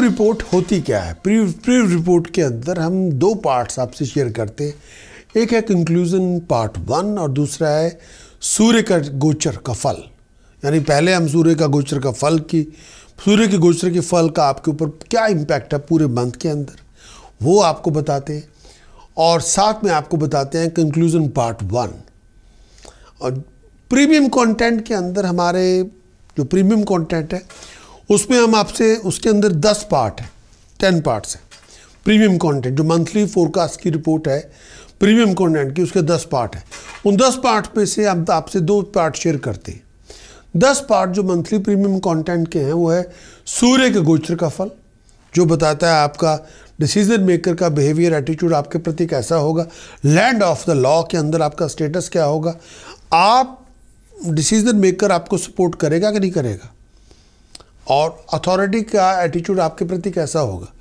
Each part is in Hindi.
रिपोर्ट होती क्या है प्रीव रिपोर्ट के अंदर हम दो पार्ट्स आपसे शेयर करते हैं एक है कंक्लूजन पार्ट वन और दूसरा है सूर्य का गोचर का फल यानी पहले हम सूर्य का गोचर का फल की सूर्य के गोचर के फल का आपके ऊपर क्या इम्पैक्ट है पूरे मंथ के अंदर वो आपको बताते हैं और साथ में आपको बताते हैं कंक्लूजन पार्ट वन और प्रीमियम कंटेंट के अंदर हमारे जो प्रीमियम कंटेंट है उसमें हम आपसे उसके अंदर दस पार्ट हैं टेन पार्ट्स हैं प्रीमियम कंटेंट जो मंथली फोरकास्ट की रिपोर्ट है प्रीमियम कंटेंट की उसके दस पार्ट हैं उन दस पार्ट में से हम आपसे दो पार्ट शेयर करते हैं दस पार्ट जो मंथली प्रीमियम कंटेंट के हैं वो है सूर्य के गोचर का फल जो बताता है आपका डिसीजन मेकर का बिहेवियर एटीट्यूड आपके प्रति कैसा होगा लैंड ऑफ द लॉ के अंदर आपका स्टेटस क्या होगा आप डिसीजन मेकर आपको सपोर्ट करेगा कि नहीं करेगा और अथॉरिटी का एटीट्यूड आपके प्रति कैसा होगा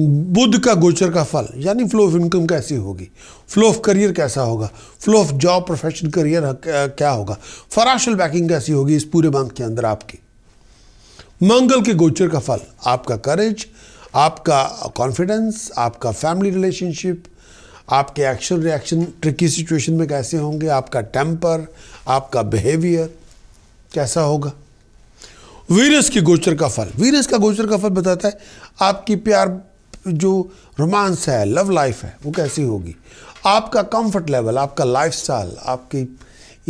बुद्ध का गोचर का फल यानी फ्लो ऑफ इनकम कैसी होगी फ्लो ऑफ करियर कैसा होगा flow of job profession career क्या होगा फराशल बैकिंग कैसी होगी इस पूरे मंथ के अंदर आपकी मंगल के गोचर का फल आपका करेज आपका कॉन्फिडेंस आपका फैमिली रिलेशनशिप आपके एक्शन रिएक्शन ट्रिकी सिचुएशन में कैसे होंगे आपका टेम्पर आपका बिहेवियर कैसा होगा वीरस के गोचर का फल वीरस का गोचर का फल बताता है आपकी प्यार जो रोमांस है लव लाइफ है वो कैसी होगी आपका कंफर्ट लेवल आपका लाइफ स्टाइल आपकी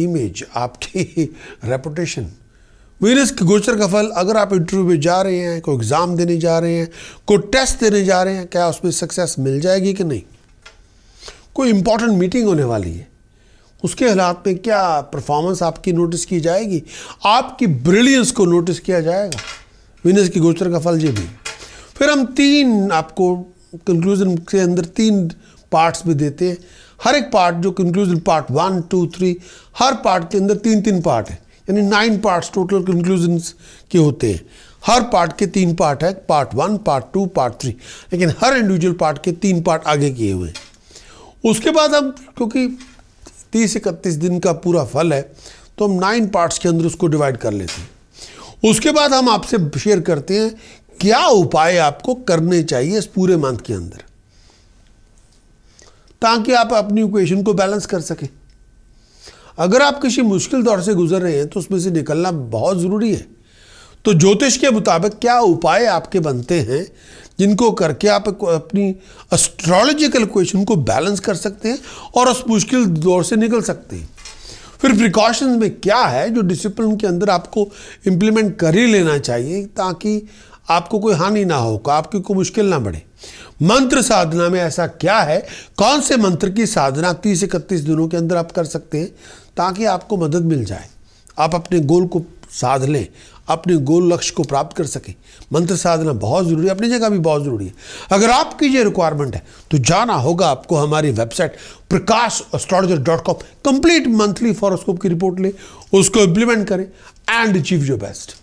इमेज आपकी रेपुटेशन वीरस के गोचर का फल अगर आप इंटरव्यू में जा रहे हैं कोई एग्ज़ाम देने जा रहे हैं कोई टेस्ट देने जा रहे हैं क्या उसमें सक्सेस मिल जाएगी कि नहीं कोई इंपॉर्टेंट मीटिंग होने वाली है उसके हालात में क्या परफॉर्मेंस आपकी नोटिस की जाएगी आपकी ब्रिलियंस को नोटिस किया जाएगा विनस की गोचर का फल ये भी फिर हम तीन आपको कंक्लूजन के अंदर तीन पार्ट्स भी देते हैं हर एक पार्ट जो conclusion part one two three हर पार्ट के अंदर तीन तीन पार्ट है यानी नाइन पार्ट्स टोटल कंक्लूजन के होते हैं हर पार्ट के तीन पार्ट है part one part two part three लेकिन हर इंडिविजुअल पार्ट के तीन पार्ट आगे किए हुए हैं उसके बाद हम क्योंकि तीस इकतीस दिन का पूरा फल है तो हम नाइन पार्ट्स के अंदर उसको डिवाइड कर लेते हैं उसके बाद हम आपसे शेयर करते हैं क्या उपाय आपको करने चाहिए इस पूरे मंथ के अंदर ताकि आप अपनी इक्वेशन को बैलेंस कर सकें अगर आप किसी मुश्किल दौर से गुजर रहे हैं तो उसमें से निकलना बहुत ज़रूरी है तो ज्योतिष के मुताबिक क्या उपाय आपके बनते हैं जिनको करके आप अपनी एस्ट्रोलॉजिकल क्वेश्चन को बैलेंस कर सकते हैं और उस मुश्किल दौर से निकल सकते हैं फिर प्रिकॉशंस में क्या है जो डिसिप्लिन के अंदर आपको इम्प्लीमेंट कर ही लेना चाहिए ताकि आपको कोई हानि ना हो आपकी कोई मुश्किल ना बढ़े मंत्र साधना में ऐसा क्या है कौन से मंत्र की साधना तीस इकतीस दिनों के अंदर आप कर सकते हैं ताकि आपको मदद मिल जाए आप अपने गोल को साध लें अपने गोल लक्ष्य को प्राप्त कर सके मंत्र साधना बहुत ज़रूरी है अपनी जगह भी बहुत ज़रूरी है अगर आपकी ये रिक्वायरमेंट है तो जाना होगा आपको हमारी website Prakash astrologer dot com complete monthly horoscope की रिपोर्ट ले उसको इंप्लीमेंट करें and achieve your best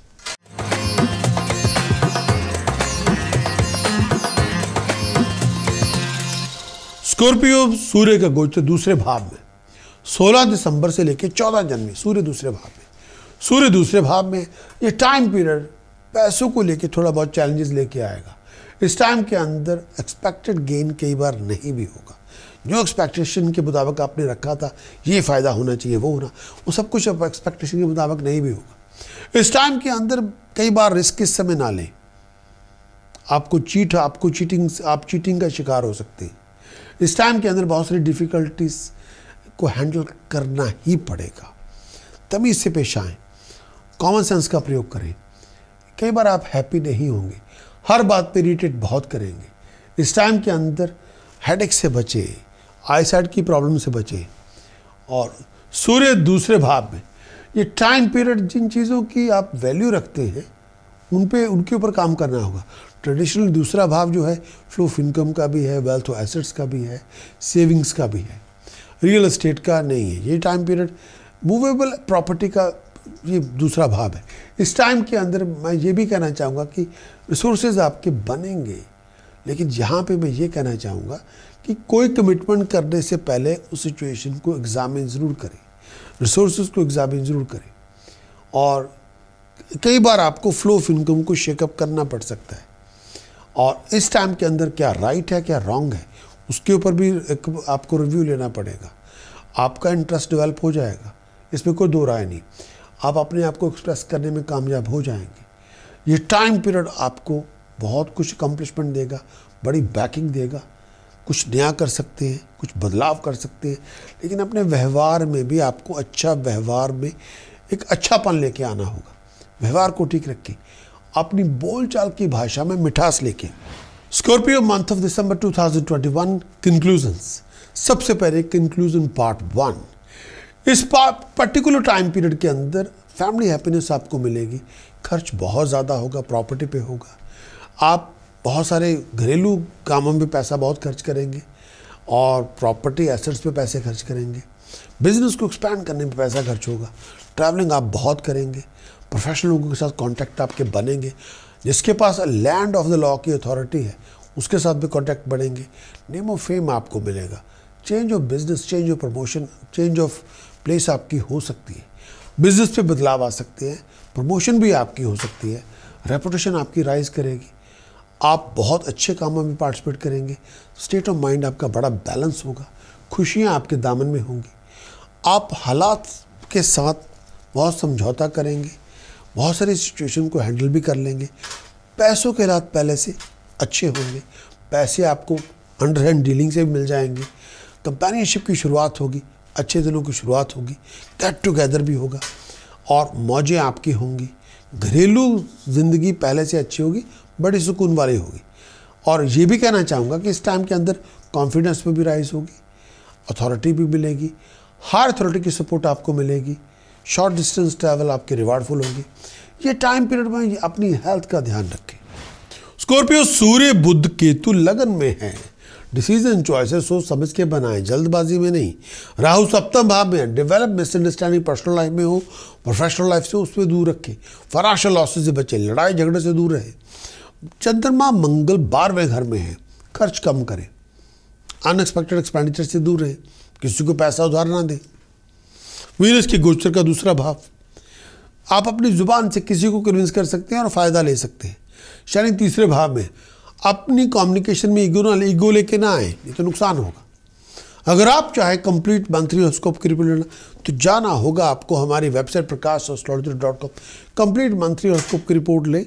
Scorpio सूर्य का गोचर दूसरे भाव में 16 दिसंबर से लेकर 14 जनवरी सूर्य दूसरे भाव में सूर्य दूसरे भाव में ये टाइम पीरियड पैसों को लेके थोड़ा बहुत चैलेंजेस लेके आएगा इस टाइम के अंदर एक्सपेक्टेड गेन कई बार नहीं भी होगा जो एक्सपेक्टेशन के मुताबिक आपने रखा था ये फ़ायदा होना चाहिए वो होना वो सब कुछ अब एक्सपेक्टेशन के मुताबिक नहीं भी होगा इस टाइम के अंदर कई बार रिस्क इस समय ना लें आपको चीट आपको चीटिंग आप चीटिंग का शिकार हो सकते हैं इस टाइम के अंदर बहुत सारी डिफ़िकल्टीज को हैंडल करना ही पड़ेगा तमीज़ से पेश आएँ कॉमन सेंस का प्रयोग करें कई बार आप हैप्पी नहीं होंगे हर बात पे इरीटेट बहुत करेंगे इस टाइम के अंदर हेडेक से बचे आईसाइड की प्रॉब्लम से बचे और सूर्य दूसरे भाव में ये टाइम पीरियड जिन चीज़ों की आप वैल्यू रखते हैं उन पे उनके ऊपर काम करना होगा ट्रेडिशनल दूसरा भाव जो है फ्लो ऑफ इनकम का भी है वेल्थ ऑफ एसेट्स का भी है सेविंग्स का भी है रियल एस्टेट का नहीं है ये टाइम पीरियड मूवेबल प्रॉपर्टी का ये दूसरा भाव है इस टाइम के अंदर मैं ये भी कहना चाहूँगा कि रिसोर्सेज आपके बनेंगे लेकिन यहाँ पे मैं ये कहना चाहूँगा कि कोई कमिटमेंट करने से पहले उस सिचुएशन को एग्ज़ामिन ज़रूर करें रिसोर्स को एग्ज़ामिन ज़रूर करें और कई बार आपको फ्लो ऑफ इनकम को शेकअप करना पड़ सकता है और इस टाइम के अंदर क्या राइट है क्या रॉन्ग है उसके ऊपर भी एक आपको रिव्यू लेना पड़ेगा आपका इंटरेस्ट डेवलप हो जाएगा इसमें कोई दो राय नहीं आप अपने आप को एक्सप्रेस करने में कामयाब हो जाएंगे ये टाइम पीरियड आपको बहुत कुछ अकम्पलिशमेंट देगा बड़ी बैकिंग देगा कुछ नया कर सकते हैं कुछ बदलाव कर सकते हैं लेकिन अपने व्यवहार में भी आपको अच्छा व्यवहार में एक अच्छापन लेके आना होगा व्यवहार को ठीक रखें अपनी बोलचाल की भाषा में मिठास लेके Scorpio month of December 2021 thousand सबसे पहले कंक्लूजन पार्ट वन इस पर्टिकुलर टाइम पीरियड के अंदर फैमिली हैप्पीनेस आपको मिलेगी खर्च बहुत ज़्यादा होगा प्रॉपर्टी पे होगा आप बहुत सारे घरेलू कामों में पैसा बहुत खर्च करेंगे और प्रॉपर्टी एसेट्स पे पैसे खर्च करेंगे बिजनेस को एक्सपैंड करने में पैसा खर्च होगा ट्रैवलिंग आप बहुत करेंगे प्रोफेशनल लोगों के साथ कॉन्टैक्ट आपके बनेंगे जिसके पास लैंड ऑफ द लॉ की अथॉरिटी है उसके साथ भी कॉन्टैक्ट बढ़ेंगे नेम ऑफ फेम आपको मिलेगा change of business change of promotion change of place आपकी हो सकती है बिजनेस पे बदलाव आ सकते हैं प्रमोशन भी आपकी हो सकती है रेपुटेशन आपकी राइज करेगी आप बहुत अच्छे कामों में पार्टिसिपेट करेंगे स्टेट ऑफ माइंड आपका बड़ा बैलेंस होगा खुशियाँ आपके दामन में होंगी आप हालात के साथ बहुत समझौता करेंगे बहुत सारी सिचुएशन को हैंडल भी कर लेंगे पैसों के हालात पहले से अच्छे होंगे पैसे आपको अंडर हैंड डीलिंग से भी मिल जाएंगे कंपेनियनशिप की शुरुआत होगी अच्छे दिनों की शुरुआत होगी गेट टुगेदर भी होगा और मौजें आपकी होंगी घरेलू ज़िंदगी पहले से अच्छी होगी बड़ी सुकून वाली होगी और ये भी कहना चाहूँगा कि इस टाइम के अंदर कॉन्फिडेंस में भी राइज होगी अथॉरिटी भी मिलेगी हर अथॉरिटी की सपोर्ट आपको मिलेगी शॉर्ट डिस्टेंस ट्रैवल आपके रिवार्डफुल होंगे ये टाइम पीरियड में अपनी हेल्थ का ध्यान रखें स्कॉर्पियो सूर्य बुद्ध केतु लगन में है डिसीजन चॉइसेस सोच समझ के बनाएं जल्दबाजी में नहीं राहु सप्तम भाव में डेवलप मिसअंडरस्टैंडिंग पर्सनल लाइफ में हो प्रोफेशनल लाइफ से उसमें दूर रखें फराशल लॉसेज से बचें लड़ाई झगड़े से दूर रहें चंद्रमा मंगल बारहवें घर में है खर्च कम करें अनएक्सपेक्टेड एक्सपेंडिचर से दूर रहें किसी को पैसा उधार ना दें वीरस के गोचर का दूसरा भाव आप अपनी ज़ुबान से किसी को कन्विंस कर सकते हैं और फ़ायदा ले सकते हैं शनि तीसरे भाव में अपनी कम्युनिकेशन में ईगो ना ईगो लेके ना आए ये तो नुकसान होगा अगर आप चाहे कंप्लीट मंथली हॉस्कोप की रिपोर्ट लेना तो जाना होगा आपको हमारी website Prakash astrology dot com complete monthly horoscope की रिपोर्ट ले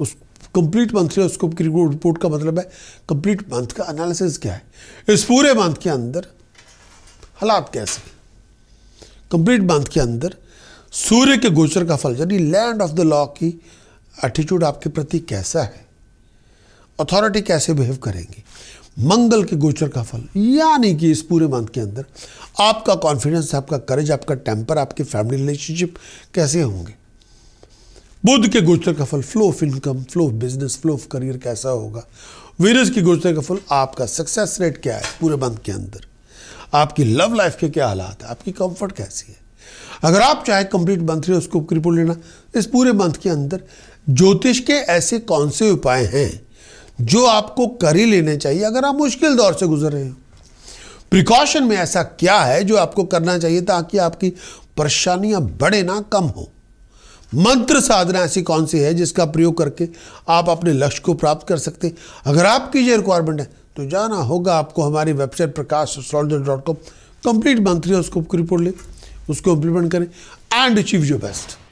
उस कंप्लीट मंथली हॉस्कोप की रिपोर्ट का मतलब है कंप्लीट मंथ का एनालिसिस क्या है इस पूरे मंथ के अंदर हालात कैसे कंप्लीट मंथ के अंदर सूर्य के गोचर का फल यानी लैंड ऑफ द लॉ की एटीट्यूड आपके प्रति कैसा है अथॉरिटी कैसे बिहेव करेंगी मंगल के गोचर का फल यानी कि इस पूरे मंथ के अंदर आपका कॉन्फिडेंस आपका करेज आपका टेम्पर आपकी फैमिली रिलेशनशिप कैसे होंगे बुद्ध के गोचर का फल flow of income flow of business flow of career कैसा होगा वीरस के गोचर का फल आपका सक्सेस रेट क्या है पूरे मंथ के अंदर आपकी लव लाइफ के क्या हालात है आपकी कंफर्ट कैसी है अगर आप चाहे कंप्लीट मंथ उसको रिपोर्ट लेना इस पूरे मंथ के अंदर ज्योतिष के ऐसे कौन से उपाय हैं जो आपको कर ही लेने चाहिए अगर आप मुश्किल दौर से गुजर रहे हैं प्रिकॉशन में ऐसा क्या है जो आपको करना चाहिए ताकि आपकी परेशानियां बढ़े ना कम हो मंत्र साधना ऐसी कौन सी है जिसका प्रयोग करके आप अपने लक्ष्य को प्राप्त कर सकते अगर आपकी ये रिक्वायरमेंट है तो जाना होगा आपको हमारी website Prakash dot com complete मंत्री है उसको रिपोर्ट लें उसको इम्प्लीमेंट करें एंड अचीव योर बेस्ट